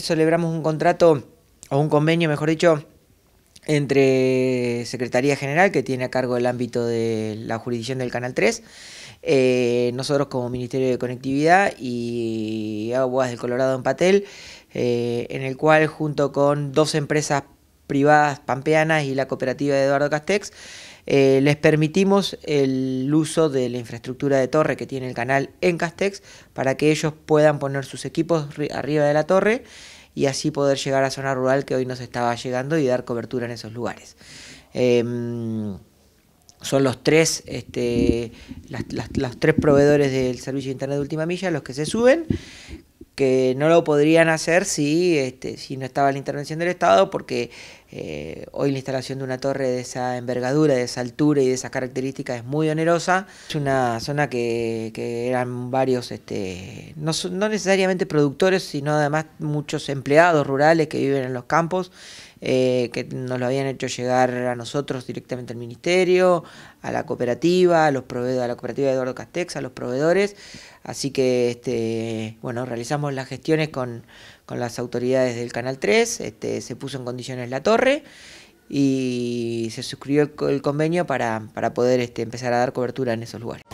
celebramos un contrato o un convenio, mejor dicho, entre Secretaría General, que tiene a cargo el ámbito de la jurisdicción del Canal 3, eh, nosotros como Ministerio de Conectividad y Aguas del Colorado en Patel, eh, en el cual junto con dos empresas privadas pampeanas y la cooperativa de Eduardo Castex, eh, les permitimos el uso de la infraestructura de torre que tiene el canal en Castex para que ellos puedan poner sus equipos arriba de la torre y así poder llegar a zona rural que hoy nos estaba llegando y dar cobertura en esos lugares. Em, son los tres, este, las, los tres proveedores del servicio de internet de última milla los que se suben, que no lo podrían hacer si, este, si no estaba la intervención del Estado, porque eh, hoy la instalación de una torre de esa envergadura, de esa altura y de esas características es muy onerosa. Es una zona que, eran varios, este, no, necesariamente productores, sino además muchos empleados rurales que viven en los campos, eh, que nos lo habían hecho llegar a nosotros directamente al ministerio, a la cooperativa, a, los proveedores, a la cooperativa de Eduardo Castex, a los proveedores. Así que este, bueno, realizamos las gestiones con, las autoridades del Canal 3, este, se puso en condiciones la torre y se suscribió el convenio para, para poder este, empezar a dar cobertura en esos lugares.